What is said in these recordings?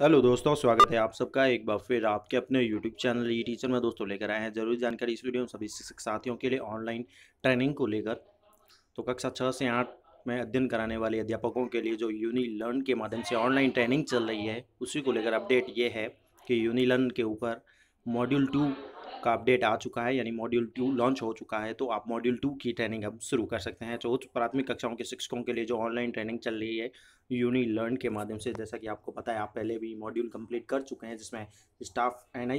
hello दोस्तों स्वागत है आप सबका एक बार फिर आपके अपने यूट्यूब चैनल ई टीचर में दोस्तों लेकर आए हैं जरूरी जानकारी इस वीडियो में सभी शिक्षक साथियों के लिए ऑनलाइन ट्रेनिंग को लेकर तो कक्षा छः से आठ में अध्ययन कराने वाले अध्यापकों के लिए जो यूनी लर्न के माध्यम से ऑनलाइन ट्रेनिंग चल रही है उसी को लेकर अपडेट ये है कि यूनी लर्न के ऊपर मॉड्यूल टू आपका अपडेट आ चुका है यानी मॉड्यूल टू लॉन्च हो चुका है तो आप मॉड्यूल टू की ट्रेनिंग अब शुरू कर सकते हैं चौथ प्राथमिक कक्षाओं के शिक्षकों के लिए जो ऑनलाइन ट्रेनिंग चल रही है यूनी लर्न के माध्यम से जैसा कि आपको पता है आप पहले भी मॉड्यूल कंप्लीट कर चुके हैं जिसमें स्टाफ एन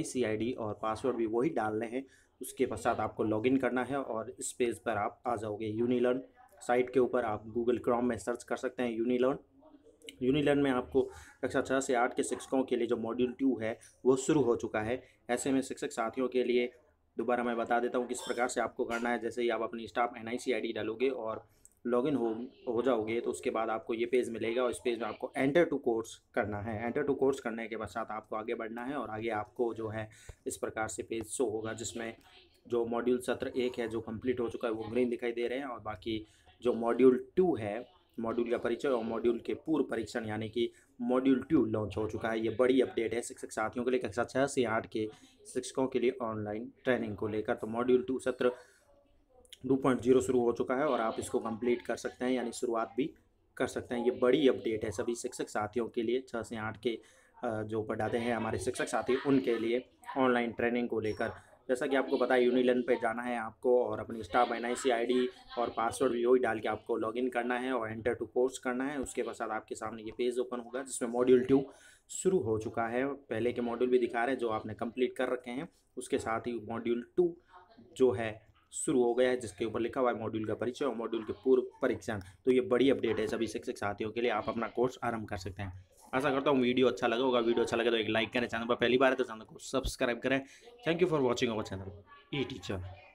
और पासवर्ड भी वही डाल रहे हैं उसके पश्चात आपको लॉगिन करना है और इस पेज पर आप आ जाओगे यूनी लर्न साइट के ऊपर आप गूगल क्रॉम में सर्च कर सकते हैं यूनी लर्न यूनिलर्न में आपको कक्षा छः से आठ के शिक्षकों के लिए जो मॉड्यूल टू है वो शुरू हो चुका है ऐसे में शिक्षक साथियों के लिए दोबारा मैं बता देता हूँ किस प्रकार से आपको करना है जैसे ही आप अपनी स्टाफ एन आई डालोगे और लॉगिन हो हो जाओगे तो उसके बाद आपको ये पेज मिलेगा और इस पेज में आपको एंटर टू कोर्स करना है एंटर टू कोर्स करने के पश्चात आपको आगे बढ़ना है और आगे आपको जो है इस प्रकार से पेज शो होगा जिसमें जो मॉड्यूल सत्र एक है जो कंप्लीट हो चुका है वो ग्रीन दिखाई दे रहे हैं और बाकी जो मॉड्यूल टू है मॉड्यूल का परिचय और मॉड्यूल के पूर्व परीक्षण यानी कि मॉड्यूल टू लॉन्च हो चुका है ये बड़ी अपडेट है शिक्षक साथियों के लिए कक्षा छः से आठ के शिक्षकों के लिए ऑनलाइन ट्रेनिंग को लेकर तो मॉड्यूल टू सत्र टू पॉइंट जीरो शुरू हो चुका है और आप इसको कंप्लीट कर सकते हैं यानी शुरुआत भी कर सकते हैं ये बड़ी अपडेट है सभी शिक्षक साथियों के लिए छः से आठ के जो पढ़ाते हैं हमारे शिक्षक साथी उनके लिए ऑनलाइन ट्रेनिंग को लेकर जैसा कि आपको पता है यूनिलन पे जाना है आपको और अपनी स्टाफ एन आई और पासवर्ड भी वही डाल के आपको लॉगिन करना है और एंटर टू कोर्स करना है उसके बाद आपके सामने ये पेज ओपन होगा जिसमें मॉड्यूल टू शुरू हो चुका है पहले के मॉड्यूल भी दिखा रहे हैं जो आपने कंप्लीट कर रखे हैं उसके साथ ही मॉड्यूल टू जो है शुरू हो गया है जिसके ऊपर लिखा हुआ है मॉड्यूल का परिचय और मॉड्यूल के पूर्व परीक्षण तो ये बड़ी अपडेट है सभी शिक्षक साथियों के लिए आप अपना कोर्स आरंभ कर सकते हैं ऐसा करता हूँ वीडियो अच्छा लगा होगा वीडियो अच्छा लगे तो एक लाइक करें चैनल पर पहली बार है तो चैनल को सब्सक्राइब करें thank you for watching our channel E teacher